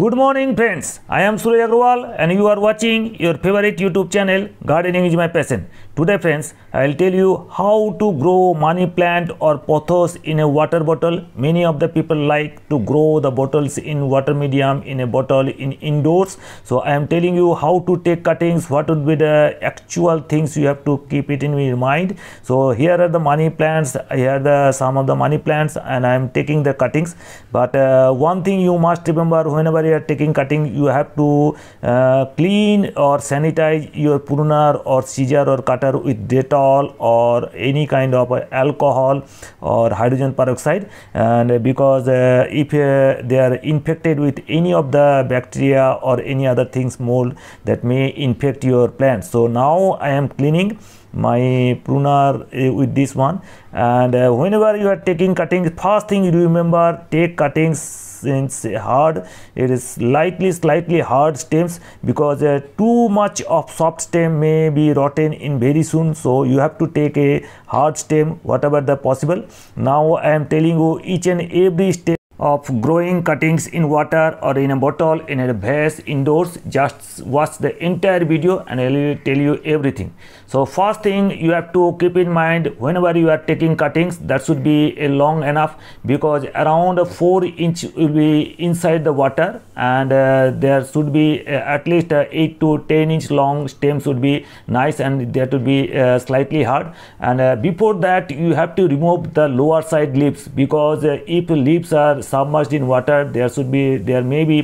Good morning friends, I am Surya Agrawal and you are watching your favorite YouTube channel Gardening is my passion. Today friends, I will tell you how to grow money plant or pothos in a water bottle. Many of the people like to grow the bottles in water medium in a bottle in indoors. So I am telling you how to take cuttings, what would be the actual things you have to keep it in your mind. So here are the money plants, here are the some of the money plants and I am taking the cuttings. But uh, one thing you must remember whenever you are taking cutting, you have to uh, clean or sanitize your pruner or scissor or cutter with Dettol or any kind of uh, alcohol or hydrogen peroxide and uh, because uh, if they are infected with any of the bacteria or any other things mold that may infect your plant so now I am cleaning my pruner uh, with this one and uh, whenever you are taking cuttings first thing you remember take cuttings since hard it is slightly slightly hard stems because uh, too much of soft stem may be rotten in very soon so you have to take a hard stem whatever the possible now i am telling you each and every stem of growing cuttings in water or in a bottle in a vase indoors just watch the entire video and i will tell you everything so first thing you have to keep in mind whenever you are taking cuttings that should be a long enough because around 4 inch will be inside the water and uh, there should be uh, at least uh, 8 to 10 inch long stem should be nice and that should be uh, slightly hard and uh, before that you have to remove the lower side leaves because uh, if leaves are submerged in water there should be there may be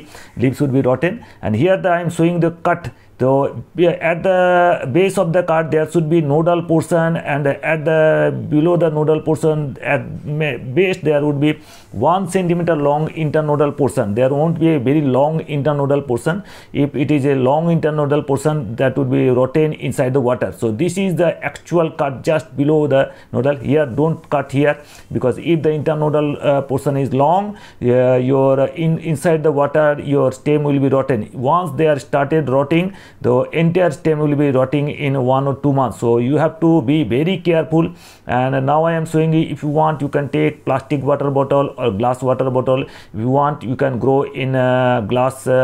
leaves would be rotten and here the, I am showing the cut so at the base of the card there should be nodal portion and at the below the nodal portion at base there would be 1 centimeter long internodal portion. There won't be a very long internodal portion. If it is a long internodal portion that would be rotten inside the water. So this is the actual cut just below the nodal. Here don't cut here because if the internodal uh, portion is long uh, your uh, in, inside the water your stem will be rotten. Once they are started rotting the entire stem will be rotting in one or two months so you have to be very careful and now i am showing you if you want you can take plastic water bottle or glass water bottle if you want you can grow in a uh, glass uh,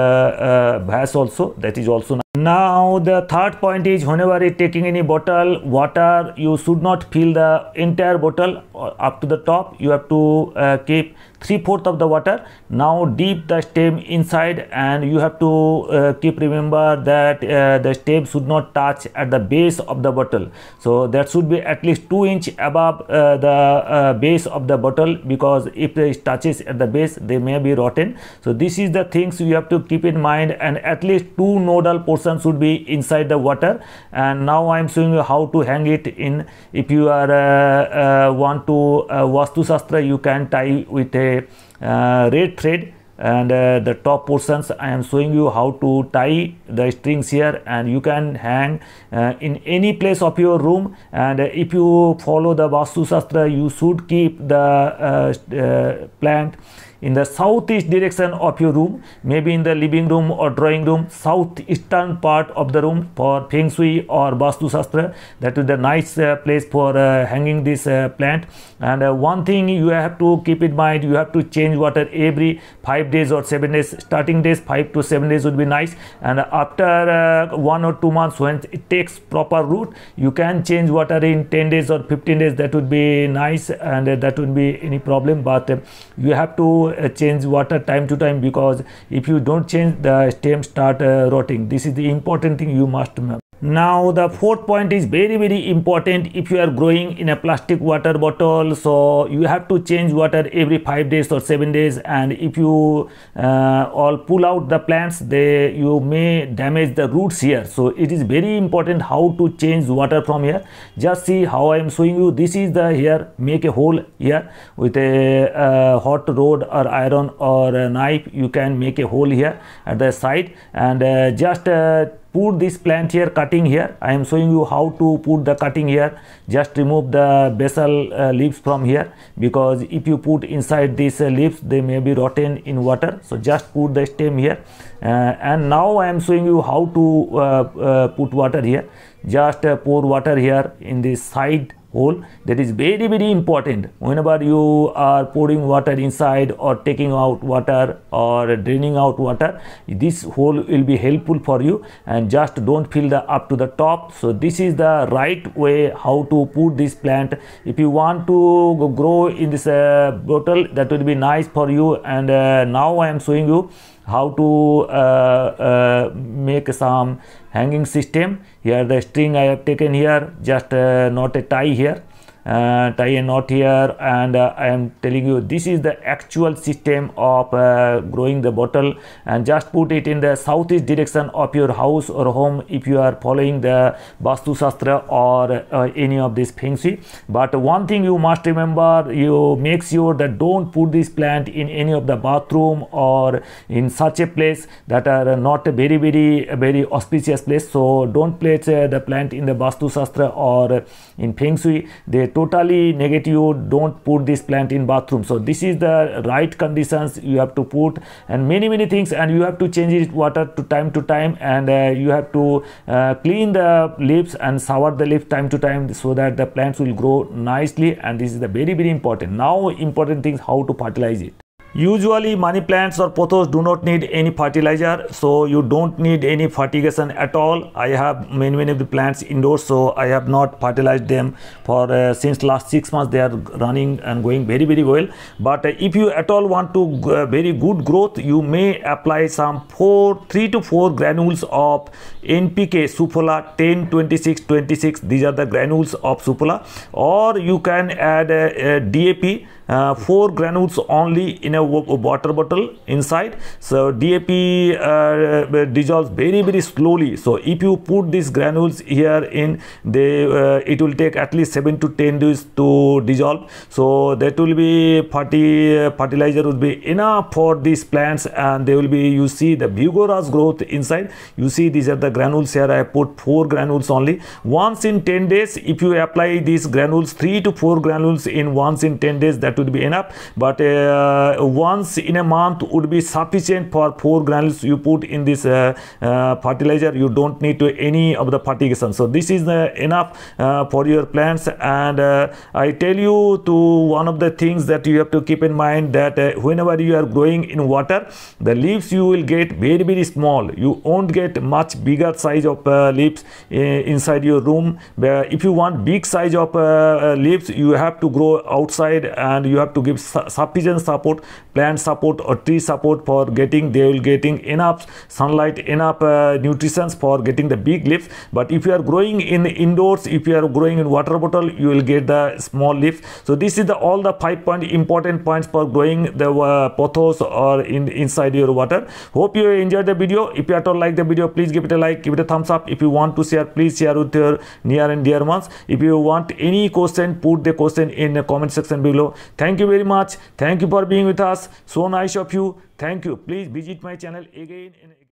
uh, vase also that is also now the third point is whenever you taking any bottle water you should not fill the entire bottle uh, up to the top you have to uh, keep three-fourth of the water now dip the stem inside and you have to uh, keep remember that uh, the stem should not touch at the base of the bottle so that should be at least two inch above uh, the uh, base of the bottle because if it touches at the base they may be rotten so this is the things you have to keep in mind and at least two nodal portions should be inside the water and now I am showing you how to hang it in if you are uh, uh, want to uh, Vastu Shastra you can tie with a uh, red thread and uh, the top portions I am showing you how to tie the strings here and you can hang uh, in any place of your room and if you follow the Vastu Shastra you should keep the plant in the southeast direction of your room maybe in the living room or drawing room southeastern part of the room for feng shui or vastu shastra that is the nice uh, place for uh, hanging this uh, plant and uh, one thing you have to keep in mind you have to change water every 5 days or 7 days starting days 5 to 7 days would be nice and after uh, 1 or 2 months when it takes proper root you can change water in 10 days or 15 days that would be nice and uh, that would be any problem but you have to uh, change water time to time because if you don't change the stem start uh, rotting this is the important thing you must remember now the fourth point is very very important if you are growing in a plastic water bottle so you have to change water every five days or seven days and if you uh, all pull out the plants they you may damage the roots here so it is very important how to change water from here just see how i am showing you this is the here make a hole here with a uh, hot rod or iron or knife you can make a hole here at the side and uh, just uh, put this plant here cutting here i am showing you how to put the cutting here just remove the basal uh, leaves from here because if you put inside these uh, leaves they may be rotten in water so just put the stem here uh, and now i am showing you how to uh, uh, put water here just uh, pour water here in this side hole that is very very important whenever you are pouring water inside or taking out water or draining out water this hole will be helpful for you and just don't fill the up to the top so this is the right way how to put this plant if you want to grow in this uh, bottle that will be nice for you and uh, now i am showing you how to uh, uh, make some hanging system here the string I have taken here just uh, not a tie here uh, tie a knot here and uh, I am telling you this is the actual system of uh, growing the bottle and just put it in the southeast direction of your house or home if you are following the Vastu Shastra or uh, any of this Feng Shui but one thing you must remember you make sure that don't put this plant in any of the bathroom or in such a place that are not a very very very auspicious place so don't place uh, the plant in the Vastu Shastra or in Feng Shui they totally negative don't put this plant in bathroom so this is the right conditions you have to put and many many things and you have to change it water to time to time and uh, you have to uh, clean the leaves and shower the leaf time to time so that the plants will grow nicely and this is the very very important now important things how to fertilize it Usually money plants or pothos do not need any fertilizer so you don't need any fertigation at all. I have many many of the plants indoors so I have not fertilized them for uh, since last 6 months they are running and going very very well. But uh, if you at all want to uh, very good growth you may apply some 4 3 to 4 granules of NPK Supola 10 26 26 these are the granules of Supola, or you can add uh, uh, DAP uh, 4 granules only in a water bottle inside so DAP uh, uh, dissolves very very slowly so if you put these granules here in they uh, it will take at least 7 to 10 days to dissolve so that will be ferti uh, fertilizer will be enough for these plants and they will be you see the vigorous growth inside you see these are the granules here I put 4 granules only once in 10 days if you apply these granules 3 to 4 granules in once in 10 days that would be enough but uh, once in a month would be sufficient for four granules you put in this uh, uh fertilizer you don't need to any of the fertigation so this is uh, enough uh, for your plants and i tell you to one of the things that you have to keep in mind that whenever you are growing in water the leaves you will get very very small you won't get much bigger size of leaves inside your room if you want big size of leaves you have to grow outside and and you have to give su sufficient support plant support or tree support for getting they will getting enough sunlight enough uh, nutrition for getting the big leaves but if you are growing in indoors if you are growing in water bottle you will get the small leaf so this is the all the five point important points for growing the uh, pothos or in inside your water hope you enjoyed the video if you at all like the video please give it a like give it a thumbs up if you want to share please share with your near and dear ones if you want any question put the question in the comment section below Thank you very much. Thank you for being with us. So nice of you. Thank you. Please visit my channel again.